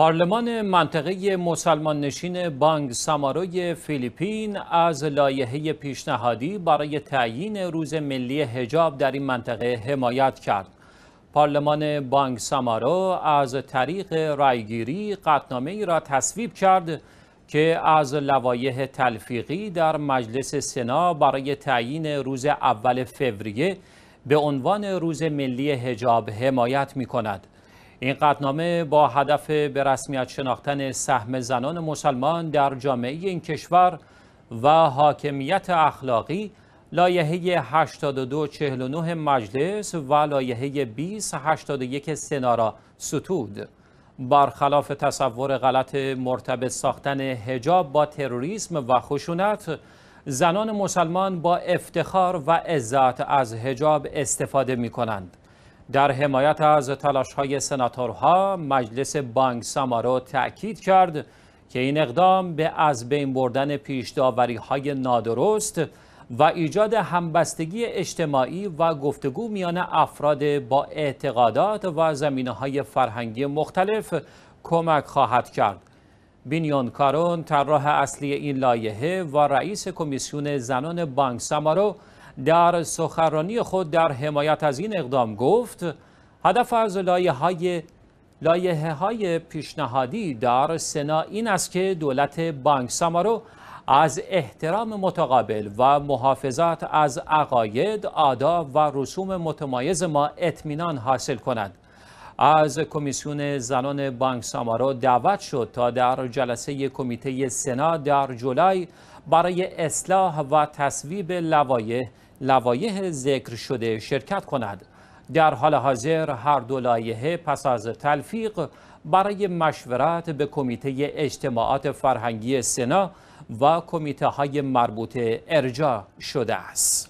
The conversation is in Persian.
پارلمان منطقه مسلمان نشین بانگ ساماروی فیلیپین از لایحه پیشنهادی برای تعیین روز ملی هجاب در این منطقه حمایت کرد. پارلمان بانگ سامارو از طریق رایگیری قطنامه ای را تصویب کرد که از لوایح تلفیقی در مجلس سنا برای تعیین روز اول فوریه به عنوان روز ملی هجاب حمایت می کند. این قطنامه با هدف به رسمیت شناختن سهم زنان مسلمان در جامعه این کشور و حاکمیت اخلاقی لایحه 8249 مجلس و لایحه 2081 سنا را ستود برخلاف تصور غلط مرتبط ساختن هجاب با تروریسم و خشونت زنان مسلمان با افتخار و عزت از هجاب استفاده می کنند در حمایت از تلاش های سناتورها مجلس بانک سامارو تأکید کرد که این اقدام به از بین بردن پیش های نادرست و ایجاد همبستگی اجتماعی و گفتگو میان افراد با اعتقادات و زمینه های فرهنگی مختلف کمک خواهد کرد. بینیون کارون طراح اصلی این لایحه و رئیس کمیسیون زنان بانک سامارو در سخنرانی خود در حمایت از این اقدام گفت هدف از لایه های های پیشنهادی در سنا این است که دولت بانک سامارو از احترام متقابل و محافظت از عقاید، آداب و رسوم متمایز ما اطمینان حاصل کند. از کمیسیون زنان بانک سامارو دعوت شد تا در جلسه کمیته سنا در جولای برای اصلاح و تصویب لوایح لوایح ذکر شده شرکت کند در حال حاضر هر دو لایحه پس از تلفیق برای مشورت به کمیته اجتماعات فرهنگی سنا و کمیته های مربوطه ارجاع شده است